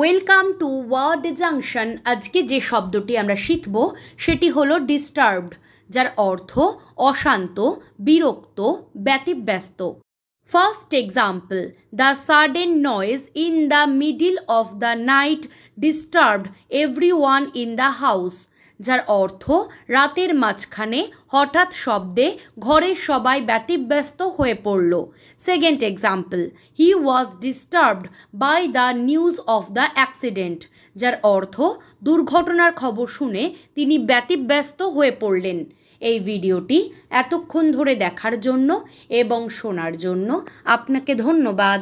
welcome to word junction আজকে যে শব্দটি আমরা শিখব সেটি হলো ডিস্টার্বড যার অর্থ অশান্ত বিরক্ত ব্যতিব্যস্ত first example the sudden noise in the middle of the night disturbed everyone in the house যার অর্থ রাতের মাঝখানে হঠাৎ শব্দে ঘরের সবাই ব্যতিব্যস্ত হয়ে পড়ল second example he was disturbed by the news of the accident যার অর্থ দুর্ঘটনার খবর শুনে তিনি ব্যতিব্যস্ত হয়ে পড়লেন এই ভিডিওটি এতক্ষণ ধরে দেখার জন্য এবং শোনার জন্য আপনাকে ধন্যবাদ